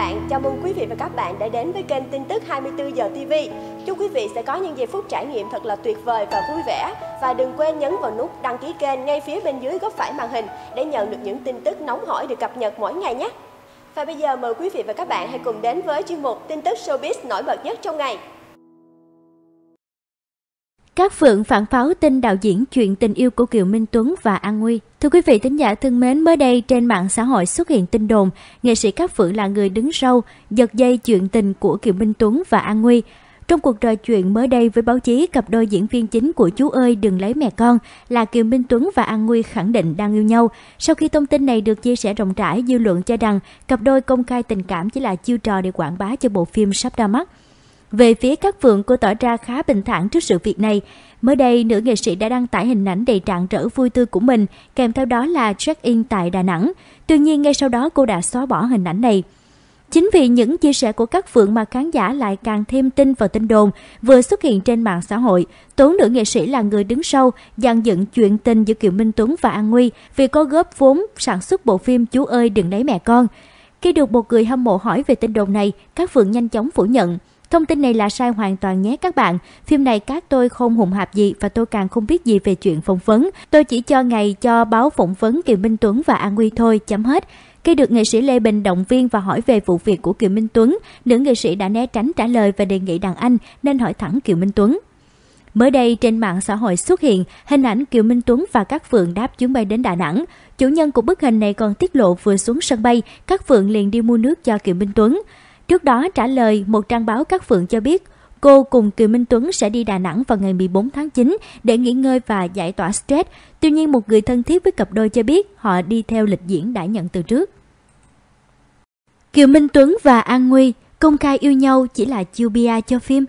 bạn, chào mừng quý vị và các bạn đã đến với kênh tin tức 24 giờ TV. Chúc quý vị sẽ có những giây phút trải nghiệm thật là tuyệt vời và vui vẻ. Và đừng quên nhấn vào nút đăng ký kênh ngay phía bên dưới góc phải màn hình để nhận được những tin tức nóng hổi được cập nhật mỗi ngày nhé. Và bây giờ mời quý vị và các bạn hãy cùng đến với chuyên mục tin tức showbiz nổi bật nhất trong ngày. Cát Phượng phản pháo tin đạo diễn chuyện tình yêu của Kiều Minh Tuấn và An Nguy. Thưa quý vị thính giả thân mến, mới đây trên mạng xã hội xuất hiện tin đồn nghệ sĩ Cát Phượng là người đứng sau giật dây chuyện tình của Kiều Minh Tuấn và An Nguy. Trong cuộc trò chuyện mới đây với báo chí, cặp đôi diễn viên chính của Chú ơi đừng lấy mẹ con là Kiều Minh Tuấn và An Nguy khẳng định đang yêu nhau. Sau khi thông tin này được chia sẻ rộng rãi, dư luận cho rằng cặp đôi công khai tình cảm chỉ là chiêu trò để quảng bá cho bộ phim sắp ra mắt. Về phía các phượng cô tỏ ra khá bình thản trước sự việc này. Mới đây, nữ nghệ sĩ đã đăng tải hình ảnh đầy trạng rỡ vui tươi của mình, kèm theo đó là check-in tại Đà Nẵng. Tuy nhiên, ngay sau đó cô đã xóa bỏ hình ảnh này. Chính vì những chia sẻ của các phượng mà khán giả lại càng thêm tin vào tin đồn vừa xuất hiện trên mạng xã hội. Tố nữ nghệ sĩ là người đứng sau, dàn dựng chuyện tình giữa Kiều Minh Tuấn và An Nguy vì có góp vốn sản xuất bộ phim Chú ơi đừng lấy mẹ con. Khi được một người hâm mộ hỏi về tin đồn này, các phượng nhanh chóng phủ nhận – Thông tin này là sai hoàn toàn nhé các bạn. Phim này các tôi không hùng hạp gì và tôi càng không biết gì về chuyện phỏng vấn. Tôi chỉ cho ngày cho báo phỏng vấn Kiều Minh Tuấn và An Huy thôi, chấm hết. Khi được nghệ sĩ Lê Bình động viên và hỏi về vụ việc của Kiều Minh Tuấn, nữ nghệ sĩ đã né tránh trả lời và đề nghị đàn anh nên hỏi thẳng Kiều Minh Tuấn. Mới đây trên mạng xã hội xuất hiện hình ảnh Kiều Minh Tuấn và các Phượng đáp chuyến bay đến Đà Nẵng. Chủ nhân của bức hình này còn tiết lộ vừa xuống sân bay, các Phượng liền đi mua nước cho Kiều Minh Tuấn. Trước đó trả lời một trang báo các phượng cho biết, cô cùng Kiều Minh Tuấn sẽ đi Đà Nẵng vào ngày 14 tháng 9 để nghỉ ngơi và giải tỏa stress. Tuy nhiên một người thân thiết với cặp đôi cho biết họ đi theo lịch diễn đã nhận từ trước. Kiều Minh Tuấn và An Nguy công khai yêu nhau chỉ là chiêu bia cho phim.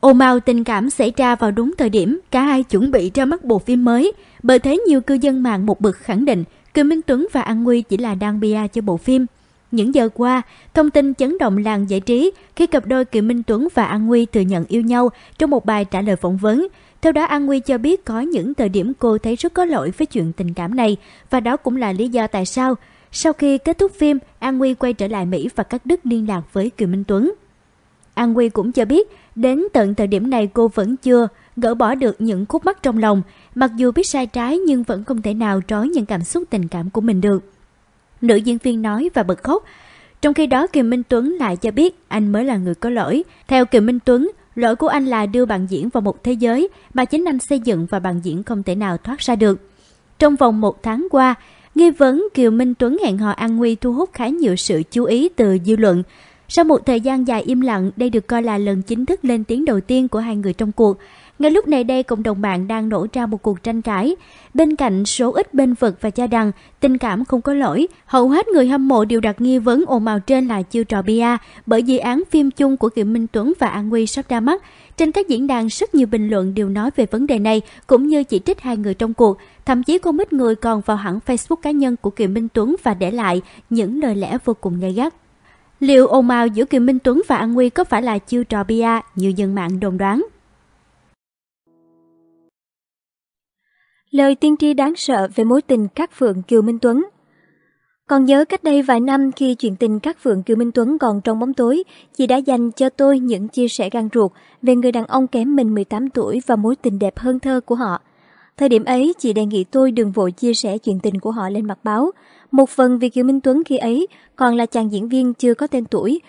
Ồn ào tình cảm xảy ra vào đúng thời điểm cả hai chuẩn bị ra mắt bộ phim mới. Bởi thế nhiều cư dân mạng một bực khẳng định Kiều Minh Tuấn và An Nguy chỉ là đang bia cho bộ phim những giờ qua, thông tin chấn động làng giải trí khi cặp đôi Kiều Minh Tuấn và An Nguy thừa nhận yêu nhau trong một bài trả lời phỏng vấn. Theo đó, An Nguy cho biết có những thời điểm cô thấy rất có lỗi với chuyện tình cảm này và đó cũng là lý do tại sao. Sau khi kết thúc phim, An Nguy quay trở lại Mỹ và cắt đứt liên lạc với Kiều Minh Tuấn. An Nguy cũng cho biết, đến tận thời điểm này cô vẫn chưa gỡ bỏ được những khúc mắc trong lòng, mặc dù biết sai trái nhưng vẫn không thể nào trói những cảm xúc tình cảm của mình được. Nữ diễn viên nói và bật khóc. Trong khi đó Kiều Minh Tuấn lại cho biết anh mới là người có lỗi. Theo Kiều Minh Tuấn, lỗi của anh là đưa bạn diễn vào một thế giới mà chính anh xây dựng và bạn diễn không thể nào thoát ra được. Trong vòng một tháng qua, nghi vấn Kiều Minh Tuấn hẹn hò an nguy thu hút khá nhiều sự chú ý từ dư luận. Sau một thời gian dài im lặng, đây được coi là lần chính thức lên tiếng đầu tiên của hai người trong cuộc. Ngay lúc này đây cộng đồng mạng đang nổ ra một cuộc tranh cãi. Bên cạnh số ít bên vực và cho rằng tình cảm không có lỗi, hầu hết người hâm mộ đều đặt nghi vấn ồn màu trên là chiêu trò bia bởi dự án phim chung của Kiều Minh Tuấn và An Huy sắp ra mắt. Trên các diễn đàn rất nhiều bình luận đều nói về vấn đề này cũng như chỉ trích hai người trong cuộc. Thậm chí không ít người còn vào hẳn Facebook cá nhân của Kiều Minh Tuấn và để lại những lời lẽ vô cùng gay gắt. Liệu ồn màu giữa Kiều Minh Tuấn và An Huy có phải là chiêu trò bia như dân mạng đồn đoán? lời tiên tri đáng sợ về mối tình các phượng Kiều Minh Tuấn. Còn nhớ cách đây vài năm khi chuyện tình các phượng Kiều Minh Tuấn còn trong bóng tối, chị đã dành cho tôi những chia sẻ gan ruột về người đàn ông kém mình 18 tuổi và mối tình đẹp hơn thơ của họ. Thời điểm ấy, chị đề nghị tôi đừng vội chia sẻ chuyện tình của họ lên mặt báo. Một phần vì Kiều Minh Tuấn khi ấy còn là chàng diễn viên chưa có tên tuổi.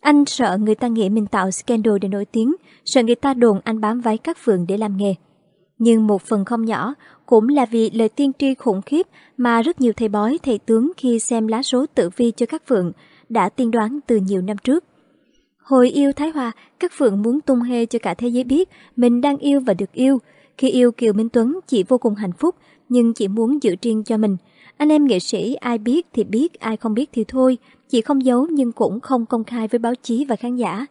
Anh sợ người ta nghĩ mình tạo scandal để nổi tiếng, sợ người ta đồn anh bám váy các phường để làm nghề nhưng một phần không nhỏ cũng là vì lời tiên tri khủng khiếp mà rất nhiều thầy bói, thầy tướng khi xem lá số tử vi cho các phượng đã tiên đoán từ nhiều năm trước. Hồi yêu Thái Hòa, các phượng muốn tung hê cho cả thế giới biết mình đang yêu và được yêu. Khi yêu Kiều Minh Tuấn, chị vô cùng hạnh phúc, nhưng chị muốn giữ riêng cho mình. Anh em nghệ sĩ ai biết thì biết, ai không biết thì thôi. Chị không giấu nhưng cũng không công khai với báo chí và khán giả.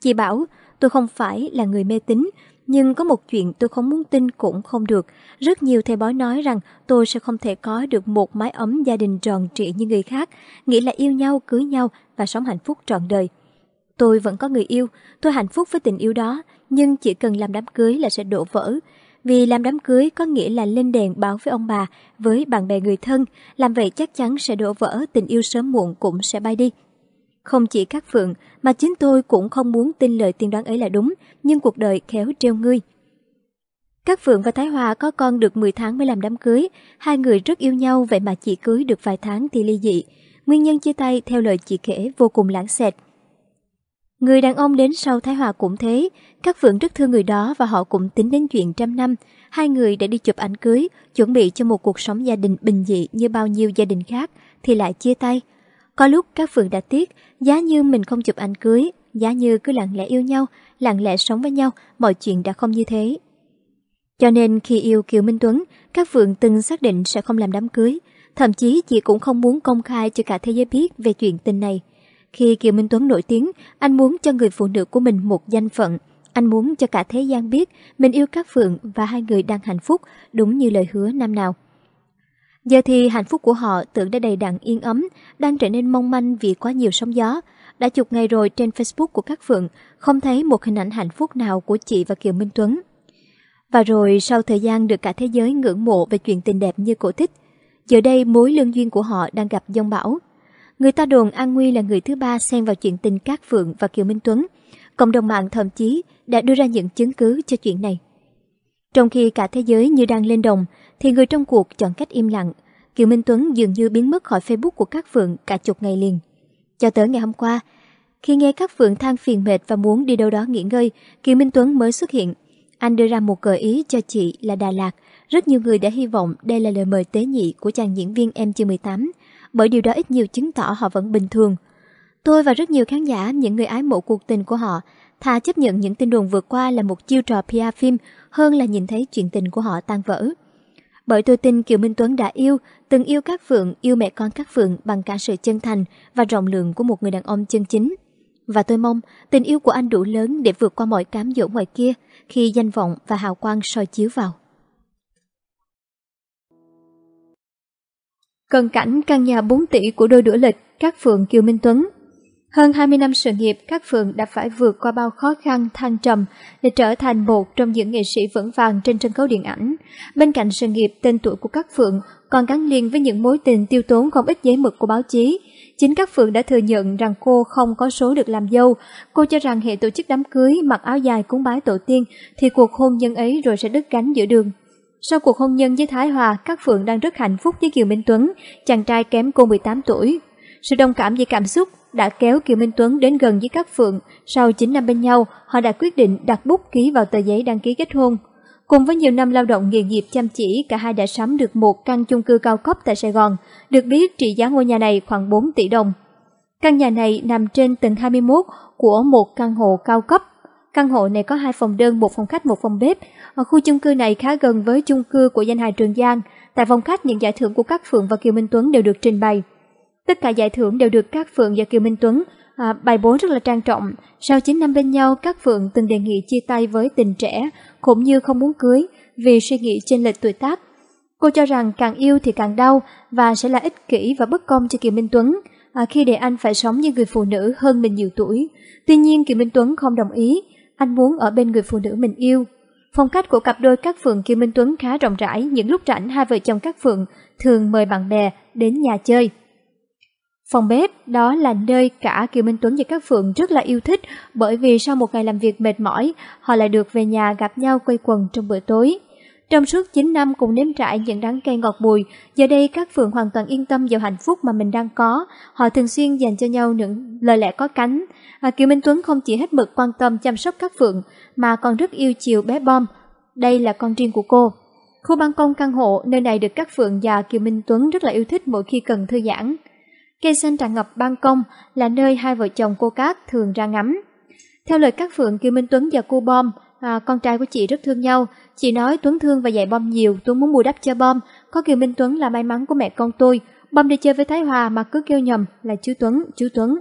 Chị bảo, tôi không phải là người mê tín nhưng có một chuyện tôi không muốn tin cũng không được. Rất nhiều thầy bói nói rằng tôi sẽ không thể có được một mái ấm gia đình tròn trịa như người khác, nghĩ là yêu nhau, cưới nhau và sống hạnh phúc trọn đời. Tôi vẫn có người yêu, tôi hạnh phúc với tình yêu đó, nhưng chỉ cần làm đám cưới là sẽ đổ vỡ. Vì làm đám cưới có nghĩa là lên đèn báo với ông bà, với bạn bè người thân, làm vậy chắc chắn sẽ đổ vỡ, tình yêu sớm muộn cũng sẽ bay đi. Không chỉ các phượng mà chính tôi cũng không muốn tin lời tiên đoán ấy là đúng, nhưng cuộc đời khéo treo ngươi. Các Phượng và Thái Hòa có con được 10 tháng mới làm đám cưới, hai người rất yêu nhau vậy mà chỉ cưới được vài tháng thì ly dị. Nguyên nhân chia tay theo lời chị kể vô cùng lãng xẹt. Người đàn ông đến sau Thái Hòa cũng thế, các Phượng rất thương người đó và họ cũng tính đến chuyện trăm năm. Hai người đã đi chụp ảnh cưới, chuẩn bị cho một cuộc sống gia đình bình dị như bao nhiêu gia đình khác thì lại chia tay. Có lúc các Phượng đã tiếc, giá như mình không chụp ảnh cưới, giá như cứ lặng lẽ yêu nhau, lặng lẽ sống với nhau, mọi chuyện đã không như thế. Cho nên khi yêu Kiều Minh Tuấn, các Phượng từng xác định sẽ không làm đám cưới, thậm chí chị cũng không muốn công khai cho cả thế giới biết về chuyện tình này. Khi Kiều Minh Tuấn nổi tiếng, anh muốn cho người phụ nữ của mình một danh phận. Anh muốn cho cả thế gian biết mình yêu các Phượng và hai người đang hạnh phúc, đúng như lời hứa năm nào. Giờ thì hạnh phúc của họ tưởng đã đầy đặn yên ấm, đang trở nên mong manh vì quá nhiều sóng gió. Đã chục ngày rồi trên Facebook của các Phượng, không thấy một hình ảnh hạnh phúc nào của chị và Kiều Minh Tuấn. Và rồi sau thời gian được cả thế giới ngưỡng mộ về chuyện tình đẹp như cổ thích, giờ đây mối lương duyên của họ đang gặp dông bão. Người ta đồn An Nguy là người thứ ba xen vào chuyện tình Cát Phượng và Kiều Minh Tuấn. Cộng đồng mạng thậm chí đã đưa ra những chứng cứ cho chuyện này. Trong khi cả thế giới như đang lên đồng, thì người trong cuộc chọn cách im lặng. Kiều Minh Tuấn dường như biến mất khỏi Facebook của các Phượng cả chục ngày liền. Cho tới ngày hôm qua, khi nghe các Phượng than phiền mệt và muốn đi đâu đó nghỉ ngơi, Kiều Minh Tuấn mới xuất hiện. Anh đưa ra một gợi ý cho chị là Đà Lạt. Rất nhiều người đã hy vọng đây là lời mời tế nhị của chàng diễn viên em chưa 18, bởi điều đó ít nhiều chứng tỏ họ vẫn bình thường, Tôi và rất nhiều khán giả, những người ái mộ cuộc tình của họ, thà chấp nhận những tin đồn vượt qua là một chiêu trò PR phim hơn là nhìn thấy chuyện tình của họ tan vỡ. Bởi tôi tin Kiều Minh Tuấn đã yêu, từng yêu các Phượng, yêu mẹ con các Phượng bằng cả sự chân thành và rộng lượng của một người đàn ông chân chính. Và tôi mong tình yêu của anh đủ lớn để vượt qua mọi cám dỗ ngoài kia khi danh vọng và hào quang soi chiếu vào. Cận cảnh căn nhà 4 tỷ của đôi đũa lịch các Phượng Kiều Minh Tuấn hơn 20 năm sự nghiệp, các phượng đã phải vượt qua bao khó khăn, thăng trầm để trở thành một trong những nghệ sĩ vững vàng trên sân khấu điện ảnh. Bên cạnh sự nghiệp, tên tuổi của các phượng còn gắn liền với những mối tình tiêu tốn không ít giấy mực của báo chí. Chính các phượng đã thừa nhận rằng cô không có số được làm dâu. Cô cho rằng hệ tổ chức đám cưới, mặc áo dài cúng bái tổ tiên thì cuộc hôn nhân ấy rồi sẽ đứt gánh giữa đường. Sau cuộc hôn nhân với Thái Hòa, các Phượng đang rất hạnh phúc với Kiều Minh Tuấn, chàng trai kém cô 18 tuổi. Sự đồng cảm về cảm xúc đã kéo Kiều Minh Tuấn đến gần với các Phượng. Sau 9 năm bên nhau, họ đã quyết định đặt bút ký vào tờ giấy đăng ký kết hôn. Cùng với nhiều năm lao động nghề nghiệp chăm chỉ, cả hai đã sắm được một căn chung cư cao cấp tại Sài Gòn. Được biết trị giá ngôi nhà này khoảng 4 tỷ đồng. Căn nhà này nằm trên tầng 21 của một căn hộ cao cấp. Căn hộ này có hai phòng đơn, một phòng khách, một phòng bếp. Ở khu chung cư này khá gần với chung cư của danh hài Trường Giang. Tại phòng khách, những giải thưởng của các Phượng và Kiều Minh Tuấn đều được trình bày. Tất cả giải thưởng đều được các Phượng và Kiều Minh Tuấn à, bài bố rất là trang trọng. Sau 9 năm bên nhau, các Phượng từng đề nghị chia tay với tình trẻ, cũng như không muốn cưới vì suy nghĩ trên lệch tuổi tác. Cô cho rằng càng yêu thì càng đau và sẽ là ích kỷ và bất công cho Kiều Minh Tuấn à, khi để anh phải sống như người phụ nữ hơn mình nhiều tuổi. Tuy nhiên Kiều Minh Tuấn không đồng ý, anh muốn ở bên người phụ nữ mình yêu. Phong cách của cặp đôi các Phượng Kiều Minh Tuấn khá rộng rãi, những lúc rảnh hai vợ chồng các Phượng thường mời bạn bè đến nhà chơi. Phòng bếp, đó là nơi cả Kiều Minh Tuấn và các Phượng rất là yêu thích bởi vì sau một ngày làm việc mệt mỏi, họ lại được về nhà gặp nhau quây quần trong bữa tối. Trong suốt 9 năm cùng nếm trải những đắng cay ngọt bùi, giờ đây các Phượng hoàn toàn yên tâm vào hạnh phúc mà mình đang có. Họ thường xuyên dành cho nhau những lời lẽ có cánh. À, Kiều Minh Tuấn không chỉ hết mực quan tâm chăm sóc các Phượng, mà còn rất yêu chiều bé bom. Đây là con riêng của cô. Khu ban công căn hộ, nơi này được các Phượng và Kiều Minh Tuấn rất là yêu thích mỗi khi cần thư giãn cây xanh tràn ngập ban công là nơi hai vợ chồng cô Cát thường ra ngắm. Theo lời các Phượng, Kiều Minh Tuấn và cô Bom, à, con trai của chị rất thương nhau. Chị nói Tuấn thương và dạy Bom nhiều, Tuấn muốn bù đắp cho Bom. Có Kiều Minh Tuấn là may mắn của mẹ con tôi. Bom đi chơi với Thái Hòa mà cứ kêu nhầm là chú Tuấn, chú Tuấn.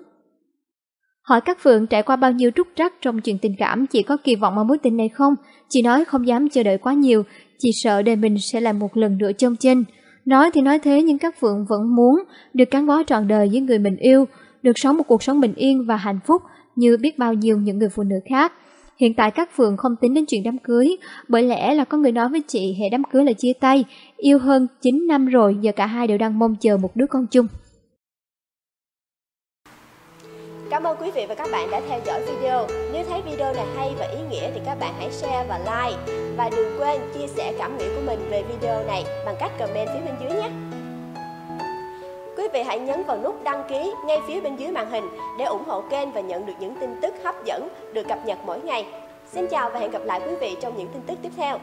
Hỏi các Phượng trải qua bao nhiêu trúc trắc trong chuyện tình cảm, chị có kỳ vọng vào mối tình này không? Chị nói không dám chờ đợi quá nhiều, chị sợ đời mình sẽ là một lần nữa chông chênh. Nói thì nói thế nhưng các Phượng vẫn muốn được gắn bó trọn đời với người mình yêu, được sống một cuộc sống bình yên và hạnh phúc như biết bao nhiêu những người phụ nữ khác. Hiện tại các Phượng không tính đến chuyện đám cưới, bởi lẽ là có người nói với chị hệ đám cưới là chia tay, yêu hơn 9 năm rồi giờ cả hai đều đang mong chờ một đứa con chung. Cảm ơn quý vị và các bạn đã theo dõi video. Nếu thấy video này hay và ý nghĩa thì các bạn hãy share và like. Và đừng quên chia sẻ cảm nghĩ của mình về video này bằng cách comment phía bên dưới nhé. Quý vị hãy nhấn vào nút đăng ký ngay phía bên dưới màn hình để ủng hộ kênh và nhận được những tin tức hấp dẫn được cập nhật mỗi ngày. Xin chào và hẹn gặp lại quý vị trong những tin tức tiếp theo.